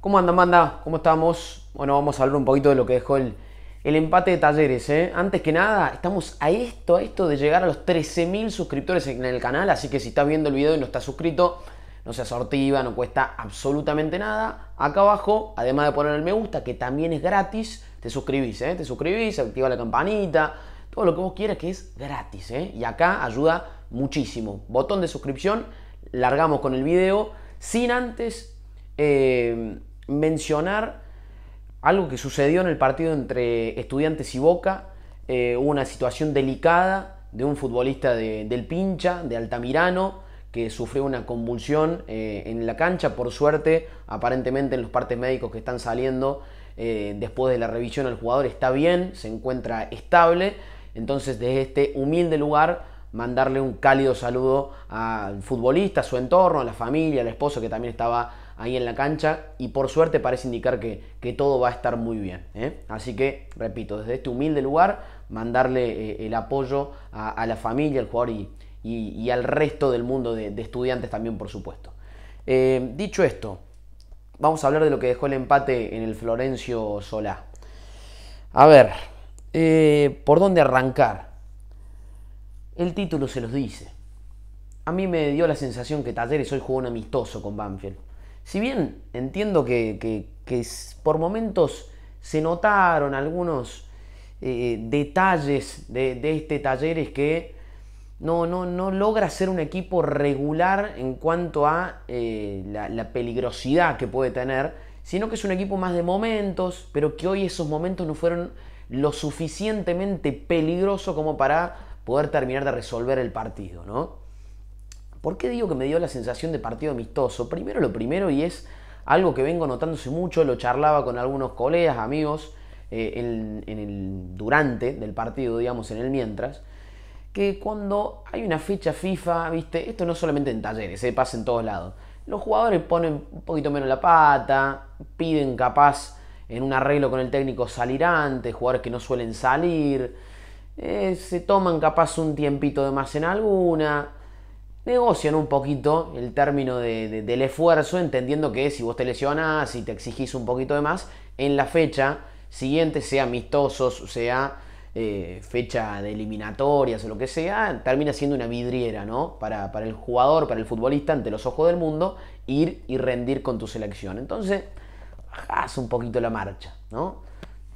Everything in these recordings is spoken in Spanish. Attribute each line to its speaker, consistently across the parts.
Speaker 1: ¿Cómo andan, Manda. ¿Cómo estamos? Bueno, vamos a hablar un poquito de lo que dejó el, el empate de talleres. ¿eh? Antes que nada, estamos a esto, a esto de llegar a los 13.000 suscriptores en el canal. Así que si estás viendo el video y no estás suscrito, no seas sortiva, no cuesta absolutamente nada. Acá abajo, además de poner el me gusta, que también es gratis, te suscribís. ¿eh? Te suscribís, activa la campanita, todo lo que vos quieras que es gratis. ¿eh? Y acá ayuda muchísimo. Botón de suscripción, largamos con el video. Sin antes mencionar algo que sucedió en el partido entre Estudiantes y Boca, eh, una situación delicada de un futbolista del Pincha, de Altamirano, que sufrió una convulsión eh, en la cancha, por suerte, aparentemente en los partes médicos que están saliendo eh, después de la revisión el jugador está bien, se encuentra estable, entonces desde este humilde lugar mandarle un cálido saludo al futbolista, a su entorno, a la familia, al esposo que también estaba ahí en la cancha y por suerte parece indicar que, todo va a estar muy bien. ¿eh? Así que, repito, desde este humilde lugar, mandarle eh, el apoyo a, la familia, al jugador y, al resto del mundo de, estudiantes también, por supuesto. Eh, dicho esto, vamos a hablar de lo que dejó el empate en el Florencio Solá. A ver, ¿por dónde arrancar? El título se los dice. A mí me dio la sensación que Talleres hoy jugó un amistoso con Banfield. Si bien entiendo que, por momentos se notaron algunos eh, detalles de, de, este Talleres que no, no, no, logra ser un equipo regular en cuanto a eh, la, la peligrosidad que puede tener, sino que es un equipo más de momentos, pero que hoy esos momentos no fueron lo suficientemente peligroso como para poder terminar de resolver el partido, ¿no? ¿Por qué digo que me dio la sensación de partido amistoso? Primero lo primero y es algo que vengo notándose mucho, lo charlaba con algunos colegas, amigos, eh, en, el durante del partido, digamos, en el mientras, que cuando hay una fecha FIFA, viste, esto no solamente en talleres, se eh, pasa en todos lados. Los jugadores ponen un poquito menos la pata, piden capaz en un arreglo con el técnico salir antes, jugadores que no suelen salir, eh, se toman capaz un tiempito de más en alguna, negocian un poquito el término del esfuerzo, entendiendo que si vos te lesionás y te exigís un poquito de más, en la fecha siguiente, sea amistosos, sea eh, fecha de eliminatorias o lo que sea, termina siendo una vidriera, ¿no? Para, para el jugador, para el futbolista, ante los ojos del mundo, ir y rendir con tu selección. Entonces, bajás un poquito la marcha, ¿no?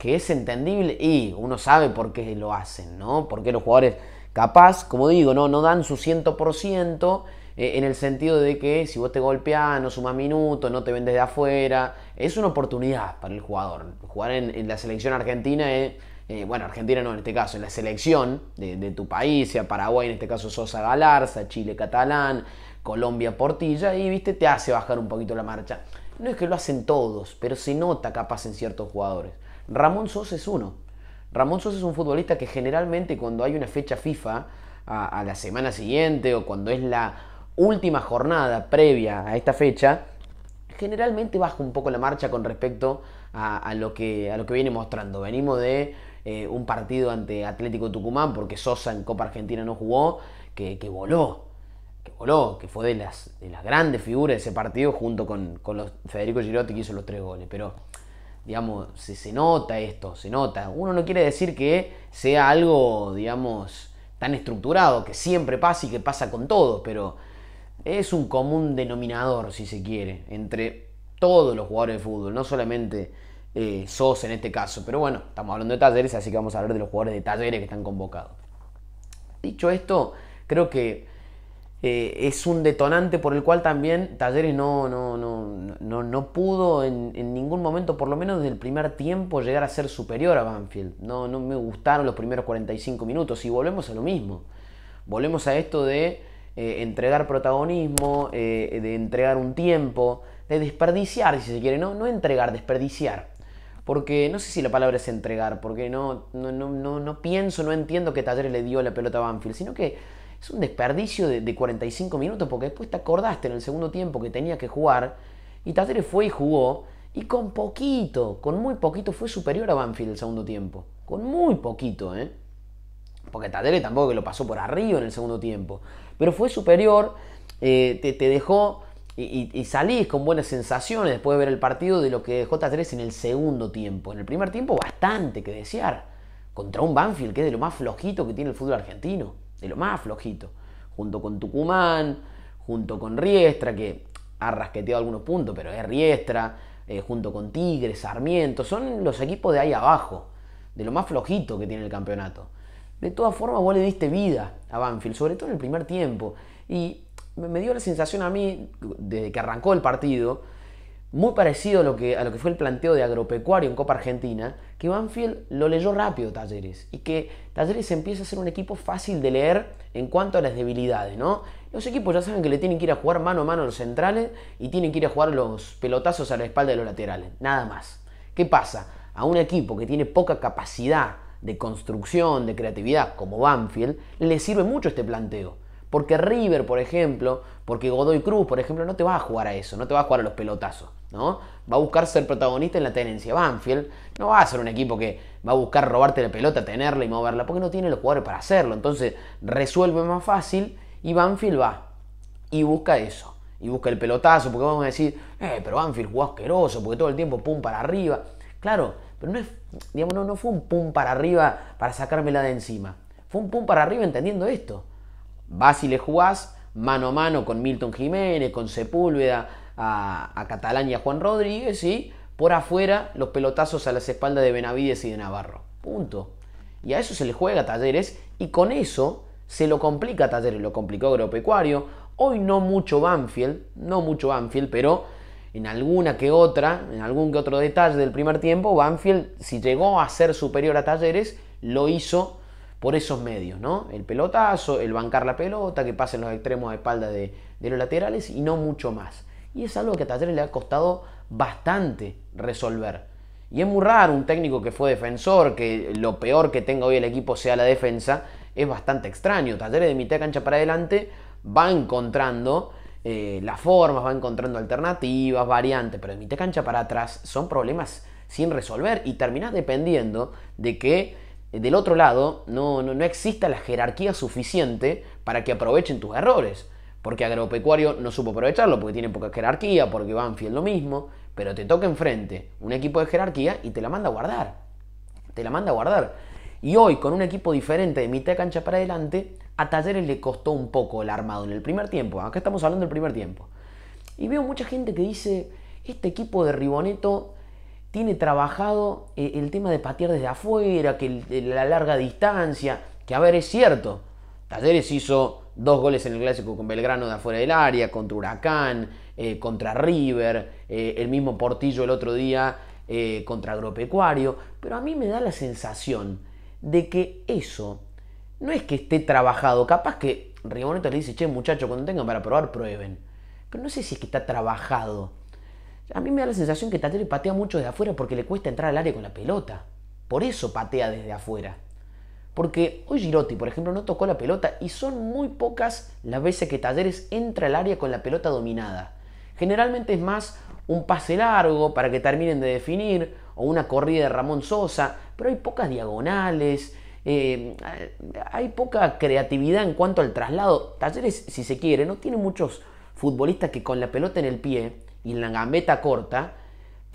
Speaker 1: que es entendible y uno sabe por qué lo hacen, ¿no? Porque los jugadores capaz, como digo, no, no dan su 100% eh, en el sentido de que si vos te golpeás, no sumas minutos, no te vendes de afuera, es una oportunidad para el jugador. Jugar en, la selección argentina eh, bueno, Argentina no en este caso, en la selección de, de, tu país, sea Paraguay en este caso Sosa Galarza, Chile Catalán, Colombia Portilla, y viste, te hace bajar un poquito la marcha. No es que lo hacen todos, pero se nota capaz en ciertos jugadores. Ramón Sosa es uno. Ramón Sosa es un futbolista que generalmente cuando hay una fecha FIFA a, la semana siguiente o cuando es la última jornada previa a esta fecha, generalmente baja un poco la marcha con respecto a, lo, que, a lo que viene mostrando. Venimos de eh, un partido ante Atlético Tucumán, porque Sosa en Copa Argentina no jugó, que, voló, que voló, que fue de las, grandes figuras de ese partido junto con, los Federico Girotti que hizo los tres goles. Pero digamos, se, nota esto, se nota. Uno no quiere decir que sea algo, digamos, tan estructurado, que siempre pasa y que pasa con todos, pero es un común denominador, si se quiere, entre todos los jugadores de fútbol, no solamente eh, SOS en este caso, pero bueno, estamos hablando de talleres, así que vamos a hablar de los jugadores de talleres que están convocados. Dicho esto, creo que eh, es un detonante por el cual también Talleres no, no, no, no, pudo en, ningún momento, por lo menos desde el primer tiempo, llegar a ser superior a Banfield. No, no me gustaron los primeros 45 minutos y volvemos a lo mismo. Volvemos a esto de eh, entregar protagonismo, eh, de entregar un tiempo, de desperdiciar, si se quiere, no, no entregar, desperdiciar porque no sé si la palabra es entregar, porque no, no, no, no, pienso, no entiendo que Talleres le dio la pelota a Banfield, sino que es un desperdicio de, 45 minutos porque después te acordaste en el segundo tiempo que tenía que jugar y Tatere fue y jugó y con poquito, con muy poquito fue superior a Banfield el segundo tiempo. Con muy poquito, ¿eh? Porque Tatere tampoco que lo pasó por arriba en el segundo tiempo. Pero fue superior, eh, te, dejó y, salís con buenas sensaciones después de ver el partido de lo que dejó Tatere en el segundo tiempo. En el primer tiempo bastante que desear. Contra un Banfield que es de lo más flojito que tiene el fútbol argentino de lo más flojito, junto con Tucumán, junto con Riestra, que ha rasqueteado algunos puntos, pero es Riestra, eh, junto con Tigres, Sarmiento, son los equipos de ahí abajo, de lo más flojito que tiene el campeonato. De todas formas, vos le diste vida a Banfield, sobre todo en el primer tiempo, y me dio la sensación a mí, desde que arrancó el partido, muy parecido a lo, que, fue el planteo de agropecuario en Copa Argentina, que Banfield lo leyó rápido Talleres y que Talleres empieza a ser un equipo fácil de leer en cuanto a las debilidades, ¿no? Los equipos ya saben que le tienen que ir a jugar mano a mano a los centrales y tienen que ir a jugar los pelotazos a la espalda de los laterales, nada más. ¿Qué pasa? A un equipo que tiene poca capacidad de construcción, de creatividad, como Banfield, le sirve mucho este planteo. Porque River, por ejemplo, porque Godoy Cruz, por ejemplo, no te va a jugar a eso, no te va a jugar a los pelotazos Va a buscar ser protagonista en la tenencia. Banfield no va a ser un equipo que va a buscar robarte la pelota, tenerla y moverla, porque no tiene los jugadores para hacerlo. Entonces resuelve más fácil y Banfield va y busca eso. Y busca el pelotazo, porque vamos a decir, eh, pero Banfield jugó asqueroso, porque todo el tiempo pum para arriba. Claro, pero no, digamos, no, no fue un pum para arriba para sacármela de encima. Fue un pum para arriba entendiendo esto. Vas y le jugás mano a mano con Milton Jiménez, con Sepúlveda, a, Catalán y a Juan Rodríguez y por afuera los pelotazos a las espaldas de Benavides y de Navarro. Punto. Y a eso se le juega a Talleres y con eso se lo complica a Talleres, lo complicó Gropecuario. Hoy no mucho Banfield, no mucho Banfield, pero en alguna que otra, en algún que otro detalle del primer tiempo, Banfield, si llegó a ser superior a Talleres, lo hizo por esos medios, ¿no? El pelotazo, el bancar la pelota, que pasen los extremos a espalda de los laterales y no mucho más. Y es algo que a Talleres le ha costado bastante resolver. Y es muy raro un técnico que fue defensor, que lo peor que tenga hoy el equipo sea la defensa, es bastante extraño. Talleres de mitad cancha para adelante va encontrando eh, las formas, va encontrando alternativas, variantes, pero de mitad cancha para atrás son problemas sin resolver y terminás dependiendo de que eh, del otro lado no, no, no exista la jerarquía suficiente para que aprovechen tus errores. Porque Agropecuario no supo aprovecharlo, porque tiene poca jerarquía, porque fiel lo mismo, pero te toca enfrente un equipo de jerarquía y te la manda a guardar. Te la manda a guardar. Y hoy, con un equipo diferente de mitad de cancha para adelante, a Talleres le costó un poco el armado en el primer tiempo. Acá estamos hablando del primer tiempo. Y veo mucha gente que dice, este equipo de Riboneto tiene trabajado eh, el tema de patear desde afuera, que la larga distancia, que a ver, es cierto. Talleres hizo dos goles en el clásico con Belgrano de afuera del área, contra Huracán, eh, contra River, eh, el mismo Portillo el otro día eh, contra Agropecuario, pero a mí me da la sensación de que eso no es que esté trabajado, capaz que Riboneta le dice, che muchacho cuando tengan para probar, prueben, pero no sé si es que está trabajado. A mí me da la sensación que le patea mucho desde afuera porque le cuesta entrar al área con la pelota. Por eso patea desde afuera. Porque hoy Girotti, por ejemplo, no tocó la pelota y son muy pocas las veces que Talleres entra al área con la pelota dominada. Generalmente es más un pase largo para que terminen de definir o una corrida de Ramón Sosa, pero hay pocas diagonales, eh, hay poca creatividad en cuanto al traslado. Talleres, si se quiere, no tiene muchos futbolistas que con la pelota en el pie y en la gambeta corta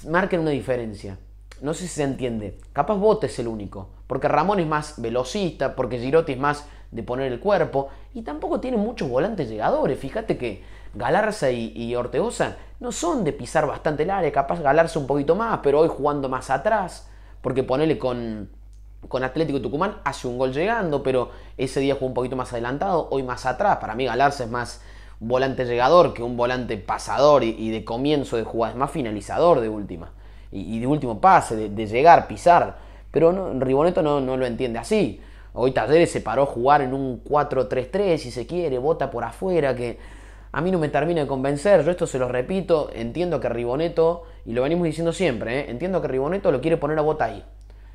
Speaker 1: marquen una diferencia no sé si se entiende. Capaz Bote es el único. Porque Ramón es más velocista, porque Girotti es más de poner el cuerpo. Y tampoco tiene muchos volantes llegadores. Fíjate que Galarza y, y no son de pisar bastante el área. Capaz Galarza un poquito más, pero hoy jugando más atrás. Porque ponele con, con Atlético Tucumán, hace un gol llegando, pero ese día jugó un poquito más adelantado, hoy más atrás. Para mí Galarza es más volante llegador que un volante pasador y, y de comienzo de jugada, es más finalizador de última y, de último pase, de, llegar, pisar. Pero Riboneto no, lo entiende así. Hoy Talleres se paró a jugar en un 4-3-3, si se quiere, bota por afuera, que a mí no me termina de convencer. Yo esto se lo repito, entiendo que Riboneto, y lo venimos diciendo siempre, ¿eh? entiendo que Riboneto lo quiere poner a bota ahí.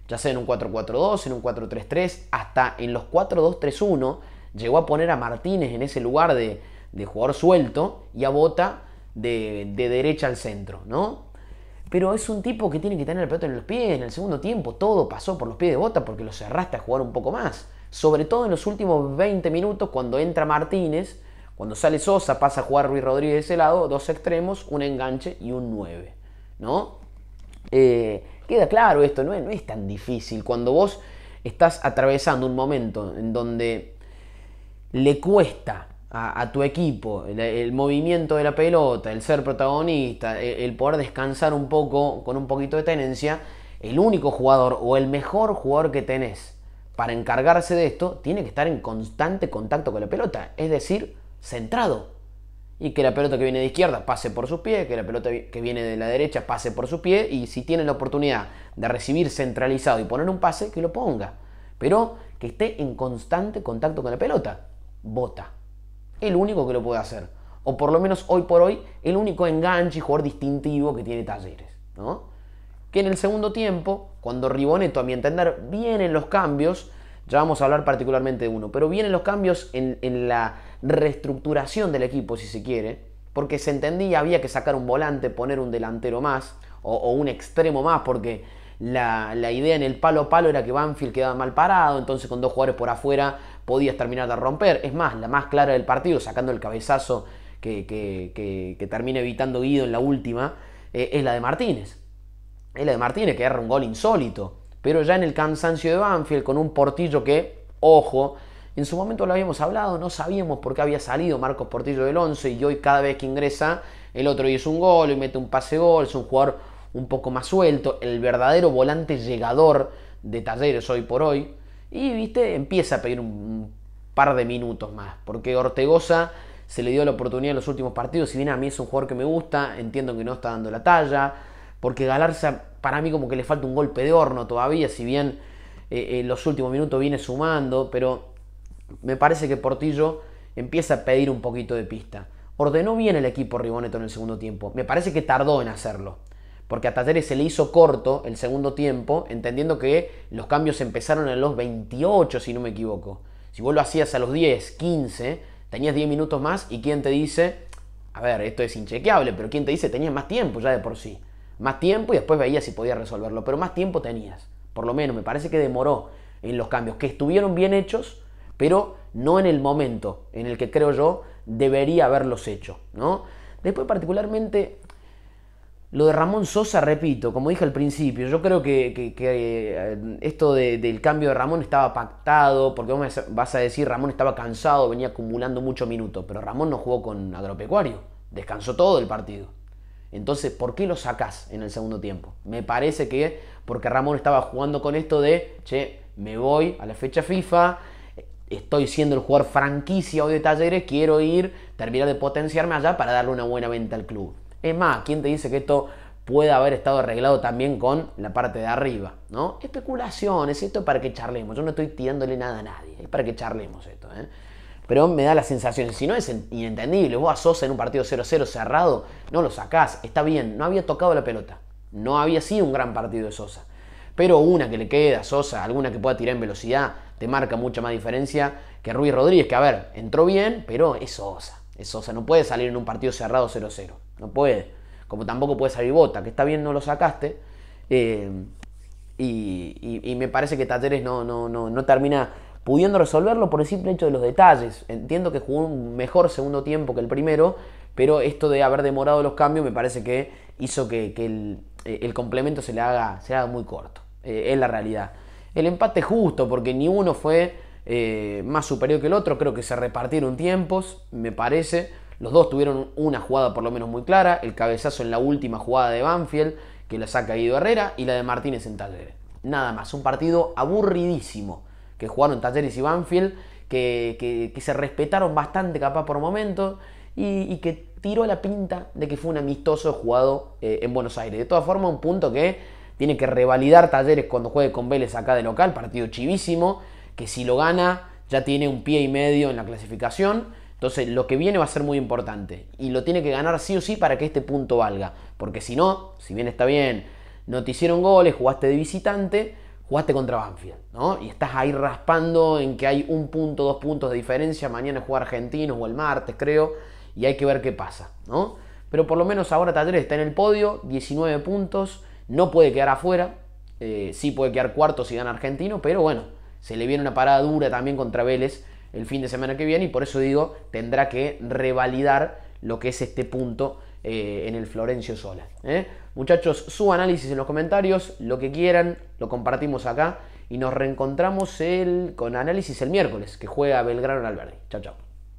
Speaker 1: Ya sea en un 4-4-2, en un 4-3-3, hasta en los 4-2-3-1, llegó a poner a Martínez en ese lugar de, jugador suelto y a bota de, de derecha al centro, ¿no? pero es un tipo que tiene que tener el pelota en los pies. En el segundo tiempo todo pasó por los pies de bota porque lo cerraste a jugar un poco más. Sobre todo en los últimos 20 minutos cuando entra Martínez, cuando sale Sosa, pasa a jugar Ruiz Rodríguez de ese lado, dos extremos, un enganche y un 9. ¿No? Eh, queda claro esto, no es, no es tan difícil. Cuando vos estás atravesando un momento en donde le cuesta a, tu equipo, el, movimiento de la pelota, el ser protagonista, e, el, poder descansar un poco con un poquito de tenencia, el único jugador o el mejor jugador que tenés para encargarse de esto tiene que estar en constante contacto con la pelota, es decir, centrado. Y que la pelota que viene de izquierda pase por sus pies, que la pelota que viene de la derecha pase por su pie y si tiene la oportunidad de recibir centralizado y poner un pase, que lo ponga. Pero que esté en constante contacto con la pelota. Bota el único que lo puede hacer. O por lo menos hoy por hoy, el único enganche y jugador distintivo que tiene Talleres. Que en el segundo tiempo, cuando Riboneto, a mi entender, vienen los cambios, ya vamos a hablar particularmente de uno, pero vienen los cambios en, la reestructuración del equipo, si se quiere, porque se entendía, había que sacar un volante, poner un delantero más o, un extremo más, porque la, la, idea en el palo a palo era que Banfield quedaba mal parado, entonces con dos jugadores por afuera podías terminar de romper. Es más, la más clara del partido, sacando el cabezazo que, que, termina evitando Guido en la última, eh, es la de Martínez. Es la de Martínez, que agarra un gol insólito. Pero ya en el cansancio de Banfield, con un portillo que, ojo, en su momento lo habíamos hablado, no sabíamos por qué había salido Marcos Portillo del 11 y hoy cada vez que ingresa el otro hizo un gol y mete un pase gol, es un jugador un poco más suelto, el verdadero volante llegador de Talleres hoy por hoy. Y, viste, empieza a pedir un par de minutos más, porque Ortegoza se le dio la oportunidad en los últimos partidos, si bien a mí es un jugador que me gusta, entiendo que no está dando la talla, porque Galarza para mí como que le falta un golpe de horno todavía, si bien en eh, eh, los últimos minutos viene sumando, pero me parece que Portillo empieza a pedir un poquito de pista. Ordenó bien el equipo Riboneto en el segundo tiempo, me parece que tardó en hacerlo porque a Talleres se le hizo corto el segundo tiempo, entendiendo que los cambios empezaron a los 28, si no me equivoco. Si vos lo hacías a los 10, 15, tenías 10 minutos más y quién te dice, a ver, esto es inchequeable, pero quién te dice, tenías más tiempo ya de por sí. Más tiempo y después veías si podías resolverlo, pero más tiempo tenías. Por lo menos me parece que demoró en los cambios, que estuvieron bien hechos, pero no en el momento en el que creo yo debería haberlos hecho, ¿no? Después particularmente lo de Ramón Sosa, repito, como dije al principio, yo creo que, eh, esto del cambio de Ramón estaba pactado, porque vos vas a decir, Ramón estaba cansado, venía acumulando mucho minutos, pero Ramón no jugó con Agropecuario, descansó todo el partido. Entonces, ¿por qué lo sacás en el segundo tiempo? Me parece que porque Ramón estaba jugando con esto de, che, me voy a la fecha FIFA, estoy siendo el jugador franquicia o de Talleres, quiero ir, terminar de potenciarme allá para darle una buena venta al club. Es más, ¿quién te dice que esto puede haber estado arreglado también con la parte de arriba? ¿no? Especulaciones, esto es para que charlemos. Yo no estoy tirándole nada a nadie, es para que charlemos esto. ¿eh? Pero me da la sensación, si no es inentendible, vos a Sosa en un partido 0-0 cerrado, no lo sacás, está bien, no había tocado la pelota, no había sido un gran partido de Sosa. Pero una que le queda a Sosa, alguna que pueda tirar en velocidad, te marca mucha más diferencia que Ruiz Rodríguez, que a ver, entró bien, pero es Sosa. Es Sosa, no puede salir en un partido cerrado 0-0. No puede. Como tampoco puede salir Bota, que está bien, no lo sacaste. Eh, y, y, me parece que Talleres no, no, no, no termina pudiendo resolverlo por el simple hecho de los detalles. Entiendo que jugó un mejor segundo tiempo que el primero, pero esto de haber demorado los cambios me parece que hizo que, el, complemento se le haga, se haga muy corto. Eh, es la realidad. El empate justo, porque ni uno fue eh, más superior que el otro, creo que se repartieron tiempos, me parece. Los dos tuvieron una jugada por lo menos muy clara, el cabezazo en la última jugada de Banfield, que la saca Guido Herrera, y la de Martínez en Talleres. Nada más, un partido aburridísimo que jugaron Talleres y Banfield, que, se respetaron bastante capaz por momento y, que tiró a la pinta de que fue un amistoso jugado eh, en Buenos Aires. De todas formas, un punto que tiene que revalidar Talleres cuando juegue con Vélez acá de local, partido chivísimo, que si lo gana ya tiene un pie y medio en la clasificación entonces lo que viene va a ser muy importante y lo tiene que ganar sí o sí para que este punto valga. Porque si no, si bien está bien, no te hicieron goles, jugaste de visitante, jugaste contra Banfield, Y estás ahí raspando en que hay un punto, dos puntos de diferencia, mañana juega Argentino o el martes creo, y hay que ver qué pasa, Pero por lo menos ahora Talleres está en el podio, 19 puntos, no puede quedar afuera, eh, sí puede quedar cuarto si gana Argentino, pero bueno, se le viene una parada dura también contra Vélez el fin de semana que viene y por eso digo, tendrá que revalidar lo que es este punto eh, en el Florencio Sola. ¿eh? Muchachos, su análisis en los comentarios, lo que quieran, lo compartimos acá y nos reencontramos el, con análisis el miércoles, que juega Belgrano en Alberdi. Chao, chao.